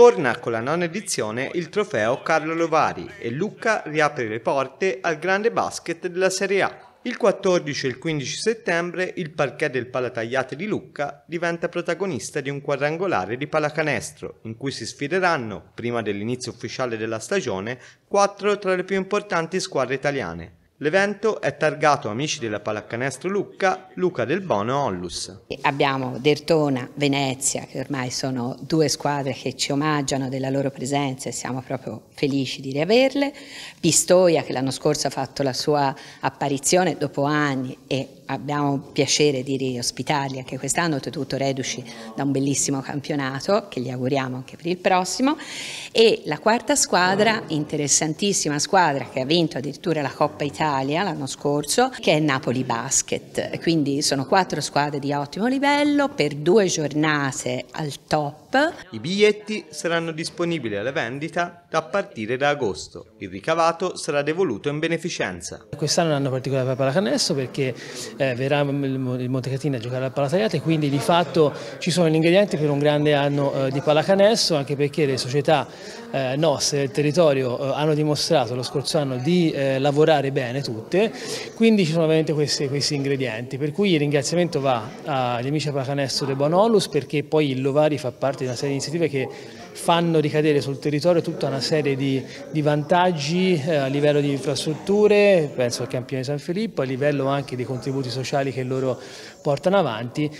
Torna con la nona edizione il trofeo Carlo Lovari e Lucca riapre le porte al grande basket della Serie A. Il 14 e il 15 settembre il parquet del Palatagliate di Lucca diventa protagonista di un quadrangolare di pallacanestro in cui si sfideranno, prima dell'inizio ufficiale della stagione, quattro tra le più importanti squadre italiane. L'evento è targato Amici della Pallacanestro Lucca, Luca del Bono Onlus. Abbiamo Dertona, Venezia, che ormai sono due squadre che ci omaggiano della loro presenza e siamo proprio felici di riaverle. Pistoia, che l'anno scorso ha fatto la sua apparizione dopo anni e abbiamo piacere di riospitarli anche quest'anno, oltretutto reduci da un bellissimo campionato che gli auguriamo anche per il prossimo e la quarta squadra, interessantissima squadra che ha vinto addirittura la Coppa Italia l'anno scorso, che è Napoli Basket, quindi sono quattro squadre di ottimo livello per due giornate al top. I biglietti saranno disponibili alla vendita a partire da agosto, il ricavato sarà devoluto in beneficenza. Quest'anno è un anno particolare per la pallacanestro perché eh, verrà il Montecatina a giocare al Palataiate, quindi di fatto ci sono gli ingredienti per un grande anno eh, di pallacanestro, anche perché le società eh, nostre del territorio eh, hanno dimostrato lo scorso anno di eh, lavorare bene tutte, quindi ci sono ovviamente questi, questi ingredienti, per cui il ringraziamento va agli amici a pallacanestro del Buonolus perché poi il Lovari fa parte di una serie di iniziative che fanno ricadere sul territorio tutta una serie di, di vantaggi eh, a livello di infrastrutture, penso al campione San Filippo, a livello anche dei contributi sociali che loro portano avanti.